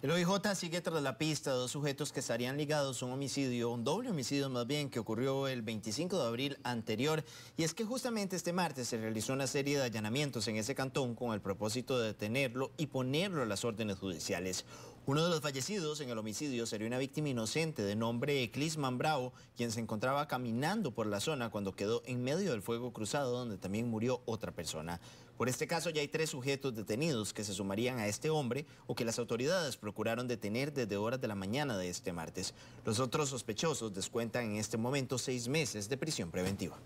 El OIJ sigue tras la pista de dos sujetos que estarían ligados a un homicidio, un doble homicidio más bien, que ocurrió el 25 de abril anterior. Y es que justamente este martes se realizó una serie de allanamientos en ese cantón con el propósito de detenerlo y ponerlo a las órdenes judiciales. Uno de los fallecidos en el homicidio sería una víctima inocente de nombre Eclis Mambrao, quien se encontraba caminando por la zona cuando quedó en medio del fuego cruzado donde también murió otra persona. Por este caso ya hay tres sujetos detenidos que se sumarían a este hombre o que las autoridades procuraron detener desde horas de la mañana de este martes. Los otros sospechosos descuentan en este momento seis meses de prisión preventiva.